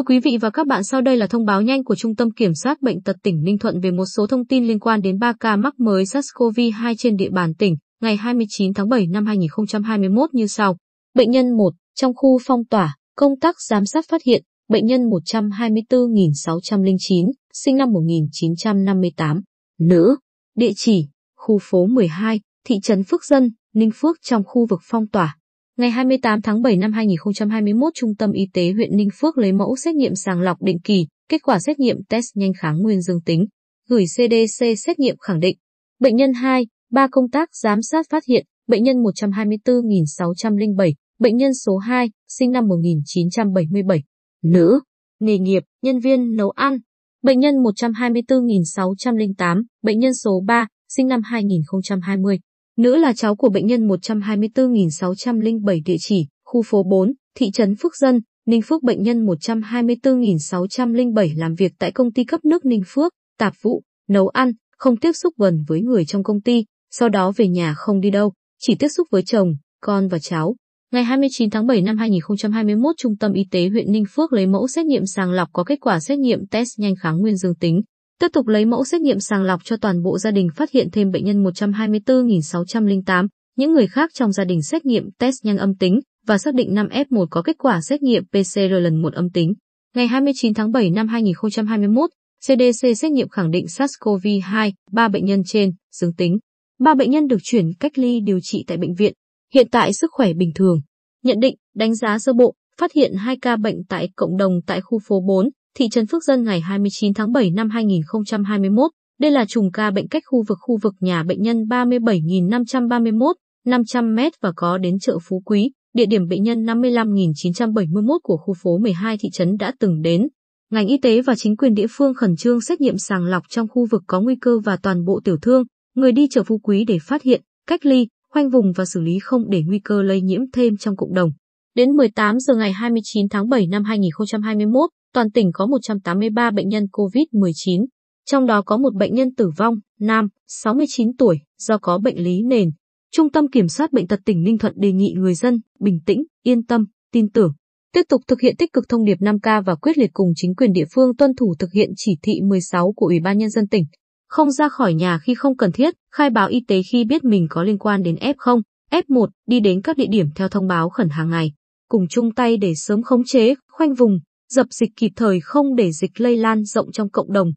Thưa quý vị và các bạn, sau đây là thông báo nhanh của Trung tâm Kiểm soát Bệnh tật tỉnh Ninh Thuận về một số thông tin liên quan đến 3 ca mắc mới SARS-CoV-2 trên địa bàn tỉnh ngày 29 tháng 7 năm 2021 như sau. Bệnh nhân 1, trong khu phong tỏa, công tác giám sát phát hiện, bệnh nhân 124.609, sinh năm 1958, nữ, địa chỉ, khu phố 12, thị trấn Phước Dân, Ninh Phước trong khu vực phong tỏa, Ngày 28 tháng 7 năm 2021, Trung tâm Y tế huyện Ninh Phước lấy mẫu xét nghiệm sàng lọc định kỳ, kết quả xét nghiệm test nhanh kháng nguyên dương tính, gửi CDC xét nghiệm khẳng định. Bệnh nhân 2, 3 công tác giám sát phát hiện, bệnh nhân 124.607, bệnh nhân số 2, sinh năm 1977, nữ, nghề nghiệp, nhân viên nấu ăn. Bệnh nhân 124.608, bệnh nhân số 3, sinh năm 2020, Nữ là cháu của bệnh nhân 124.607 địa chỉ, khu phố 4, thị trấn Phước Dân, Ninh Phước bệnh nhân 124.607 làm việc tại công ty cấp nước Ninh Phước, tạp vụ, nấu ăn, không tiếp xúc gần với người trong công ty, sau đó về nhà không đi đâu, chỉ tiếp xúc với chồng, con và cháu. Ngày 29 tháng 7 năm 2021, Trung tâm Y tế huyện Ninh Phước lấy mẫu xét nghiệm sàng lọc có kết quả xét nghiệm test nhanh kháng nguyên dương tính. Tiếp tục lấy mẫu xét nghiệm sàng lọc cho toàn bộ gia đình phát hiện thêm bệnh nhân 124.608, những người khác trong gia đình xét nghiệm test nhanh âm tính và xác định 5F1 có kết quả xét nghiệm PCR lần 1 âm tính. Ngày 29 tháng 7 năm 2021, CDC xét nghiệm khẳng định SARS-CoV-2, 3 bệnh nhân trên, dương tính. 3 bệnh nhân được chuyển cách ly điều trị tại bệnh viện. Hiện tại sức khỏe bình thường. Nhận định, đánh giá sơ bộ, phát hiện 2 ca bệnh tại cộng đồng tại khu phố 4, thị trấn Phước Dân ngày 29 tháng 7 năm 2021. Đây là chùm ca bệnh cách khu vực khu vực nhà bệnh nhân 37.531, 500 m và có đến chợ Phú Quý, địa điểm bệnh nhân 55.971 của khu phố 12 thị trấn đã từng đến. Ngành y tế và chính quyền địa phương khẩn trương xét nghiệm sàng lọc trong khu vực có nguy cơ và toàn bộ tiểu thương, người đi chợ Phú Quý để phát hiện, cách ly, khoanh vùng và xử lý không để nguy cơ lây nhiễm thêm trong cộng đồng. Đến 18 giờ ngày 29 tháng 7 năm 2021, toàn tỉnh có 183 bệnh nhân COVID-19, trong đó có một bệnh nhân tử vong, nam, 69 tuổi, do có bệnh lý nền. Trung tâm Kiểm soát Bệnh tật tỉnh Ninh Thuận đề nghị người dân bình tĩnh, yên tâm, tin tưởng, tiếp tục thực hiện tích cực thông điệp 5K và quyết liệt cùng chính quyền địa phương tuân thủ thực hiện chỉ thị 16 của Ủy ban Nhân dân tỉnh. Không ra khỏi nhà khi không cần thiết, khai báo y tế khi biết mình có liên quan đến F0, F1, đi đến các địa điểm theo thông báo khẩn hàng ngày. Cùng chung tay để sớm khống chế, khoanh vùng, dập dịch kịp thời không để dịch lây lan rộng trong cộng đồng.